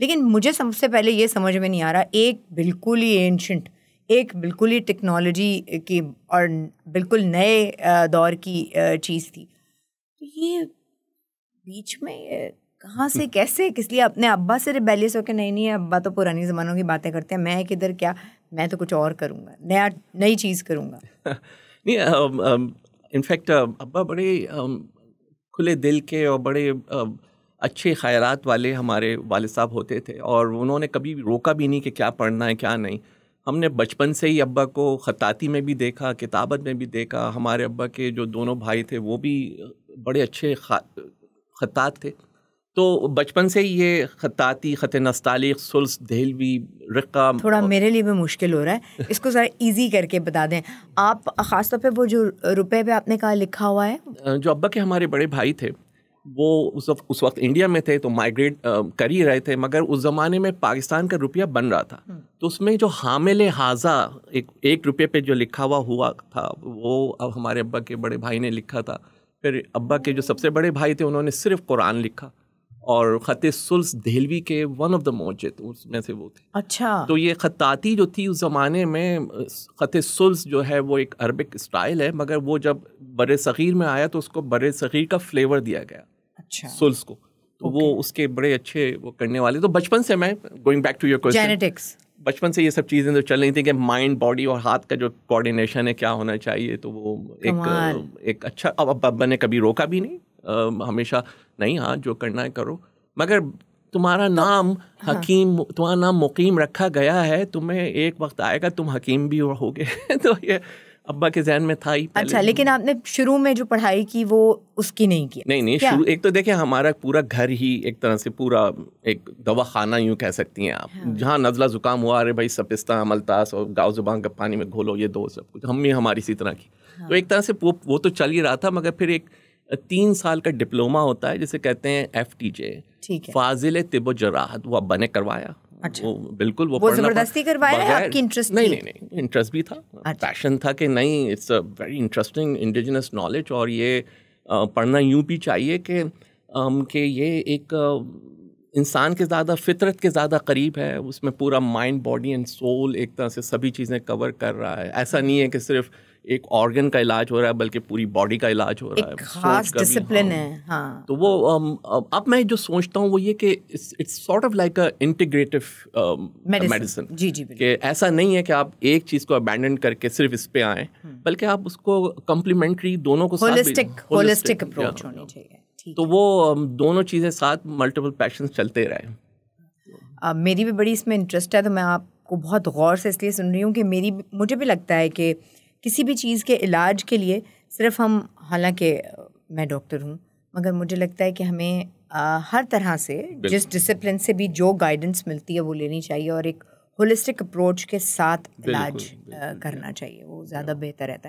लेकिन मुझे सबसे पहले ये समझ में नहीं आ रहा एक बिल्कुल ही एंशंट एक बिल्कुल ही टेक्नोलॉजी की और बिल्कुल नए दौर की चीज़ थी तो ये बीच में कहाँ से हम्म। कैसे किस लिए अपने अब्बा से रिबेलियस होकर नहीं नहीं अब्बा तो पुरानी ज़मानों की बातें करते हैं मैं किधर क्या मैं तो कुछ और करूँगा नया नई चीज़ करूँगा नहीं इनफैक्ट अब्बा बड़े खुले दिल के और बड़े अच्छे खैरत वाले हमारे वाल साहब होते थे और उन्होंने कभी रोका भी नहीं कि क्या पढ़ना है क्या नहीं हमने बचपन से ही अब्बा को ख़ताती में भी देखा किताबत में भी देखा हमारे अब्बा के जो दोनों भाई थे वो भी बड़े अच्छे ख़तात थे तो बचपन से ही ये खताती ख़त नस्तालिक सुल्स दहलवी रक़ा थोड़ा मेरे लिए भी मुश्किल हो रहा है इसको ज़रा इजी करके बता दें आप ख़ासतौर पर पे वो जो रुपए पे आपने कहा लिखा हुआ है जो अब्बा के हमारे बड़े भाई थे वो उस वक्त उस वक्त इंडिया में थे तो माइग्रेट कर ही रहे थे मगर उस ज़माने में पाकिस्तान का रुपया बन रहा था हम्म। तो उसमें जो हामिल हाजा एक एक रुपये पे जो लिखा हुआ हुआ था वो अब हमारे अब्बा के बड़े भाई ने लिखा था फिर अब्बा के जो सबसे बड़े भाई थे उन्होंने सिर्फ कुरान लिखा और ख़त सुल्स दहलवी के वन ऑफ द मोजिद उसमें से वो थे अच्छा तो ये ख़ताती जो थी उस ज़माने में ख़त सुल्स जो है वो एक अरबिक स्टाइल है मगर वो जब बर सग़ीर में आया तो उसको बर सग़ीर का फ्लेवर दिया गया अच्छा सोल्स को तो okay. वो उसके बड़े अच्छे वो करने वाले तो बचपन से मैं going back to your question genetics बचपन से ये सब चीज़ें तो चल रही थी कि माइंड बॉडी और हाथ का जो कोऑर्डिनेशन है क्या होना चाहिए तो वो एक एक अच्छा अब अब अब्बा ने कभी रोका भी नहीं आ, हमेशा नहीं हाँ जो करना है करो मगर तुम्हारा तो, नाम हाँ। हकीम तुम्हारा नाम मुकीम रखा गया है तुम्हें एक वक्त आएगा तुम हकीम भी होगे तो ये अब्बा के जहन में था ही अच्छा लेकिन आपने शुरू में जो पढ़ाई की वो उसकी नहीं की नहीं नहीं शुरू एक तो देखिए हमारा पूरा घर ही एक तरह से पूरा एक दवा खाना यूँ कह सकती हैं आप हाँ। जहाँ नज़ला ज़ुकाम हुआ अरे भाई सपिस्ता अमलतास और गाँव जुबान का पानी में घोलो ये दो सब कुछ हम भी हमारी इसी तरह की हाँ। तो एक तरह से वो वो तो चल ही रहा था मगर फिर एक तीन साल का डिप्लोमा होता है जिसे कहते हैं एफ टी जे फाजिल तिब जराहत वो अब्बा ने करवाया अच्छा। वो बिल्कुल वो, वो जबरदस्ती करवाया है आपकी इंटरेस्ट नहीं नहीं नहीं इंटरेस्ट भी था अच्छा। पैशन था कि नहीं it's a very interesting indigenous knowledge और ये पढ़ना यूं भी चाहिए कि कि ये एक इंसान के ज़्यादा फितरत के ज़्यादा करीब है उसमें पूरा माइंड बॉडी एंड सोल एक तरह से सभी चीज़ें कवर कर रहा है ऐसा नहीं है कि सिर्फ़ एक ऑर्गन का इलाज हो रहा है बल्कि पूरी बॉडी का इलाज हो रहा है खास डिसिप्लिन हाँ। है हाँ। तो वो um, अब मैं जो सोचता हूँ वो ये कि it's sort of like a integrative medicine जी जी कि ऐसा नहीं है कि आप एक चीज़ को अबैंडन करके सिर्फ इस पे आए हम्म। बल्कि आप उसको कम्प्लीमेंट्री दोनों को होलिस्टिक होलिस्टिक अप्रोच होनी चाहिए तो वो um, दोनों चीज़ें साथ मल्टीपल पैशन चलते रहे मेरी भी बड़ी इसमें इंटरेस्ट है तो मैं आपको बहुत गौर से इसलिए सुन रही हूँ कि मेरी मुझे भी लगता है कि किसी भी चीज़ के इलाज के लिए सिर्फ हम हालांकि मैं डॉक्टर हूँ मगर मुझे लगता है कि हमें आ, हर तरह से जिस डिसिप्लिन से भी जो गाइडेंस मिलती है वो लेनी चाहिए और एक होलिस्टिक अप्रोच के साथ इलाज करना चाहिए वो ज़्यादा बेहतर रहता है